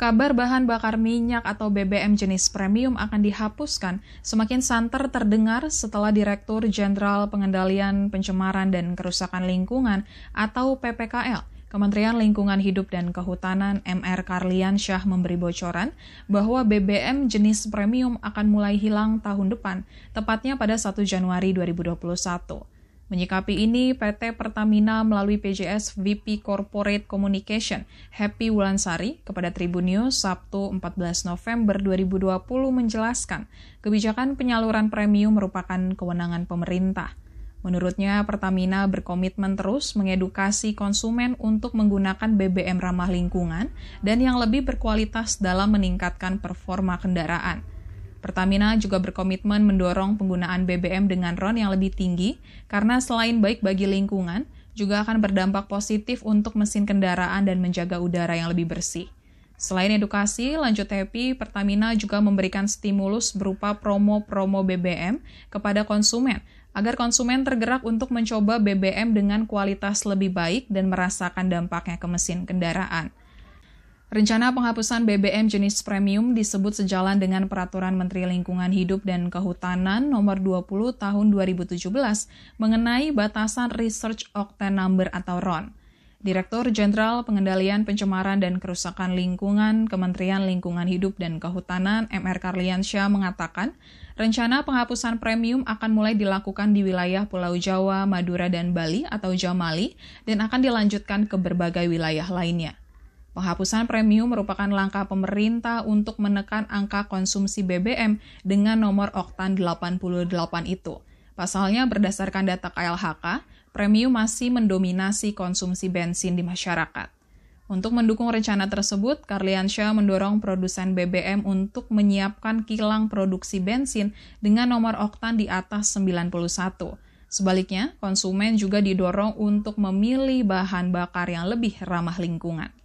Kabar bahan bakar minyak atau BBM jenis premium akan dihapuskan semakin santer terdengar setelah Direktur Jenderal Pengendalian Pencemaran dan Kerusakan Lingkungan atau PPKL Kementerian Lingkungan Hidup dan Kehutanan MR Karlian Syah memberi bocoran bahwa BBM jenis premium akan mulai hilang tahun depan, tepatnya pada 1 Januari 2021. Menyikapi ini, PT Pertamina melalui PJS VP Corporate Communication, Happy Wulansari, kepada Tribun News Sabtu 14 November 2020 menjelaskan, kebijakan penyaluran premium merupakan kewenangan pemerintah. Menurutnya, Pertamina berkomitmen terus mengedukasi konsumen untuk menggunakan BBM ramah lingkungan dan yang lebih berkualitas dalam meningkatkan performa kendaraan. Pertamina juga berkomitmen mendorong penggunaan BBM dengan RON yang lebih tinggi karena selain baik bagi lingkungan, juga akan berdampak positif untuk mesin kendaraan dan menjaga udara yang lebih bersih. Selain edukasi, lanjut Happy, e Pertamina juga memberikan stimulus berupa promo-promo BBM kepada konsumen agar konsumen tergerak untuk mencoba BBM dengan kualitas lebih baik dan merasakan dampaknya ke mesin kendaraan. Rencana penghapusan BBM jenis premium disebut sejalan dengan Peraturan Menteri Lingkungan Hidup dan Kehutanan Nomor 20 Tahun 2017 mengenai batasan Research Octane Number atau RON. Direktur Jenderal Pengendalian Pencemaran dan Kerusakan Lingkungan Kementerian Lingkungan Hidup dan Kehutanan MR Karliansyah mengatakan, rencana penghapusan premium akan mulai dilakukan di wilayah Pulau Jawa, Madura, dan Bali atau Jamali dan akan dilanjutkan ke berbagai wilayah lainnya. Penghapusan premium merupakan langkah pemerintah untuk menekan angka konsumsi BBM dengan nomor oktan 88 itu. Pasalnya berdasarkan data KLHK, premium masih mendominasi konsumsi bensin di masyarakat. Untuk mendukung rencana tersebut, Karliansyah mendorong produsen BBM untuk menyiapkan kilang produksi bensin dengan nomor oktan di atas 91. Sebaliknya, konsumen juga didorong untuk memilih bahan bakar yang lebih ramah lingkungan.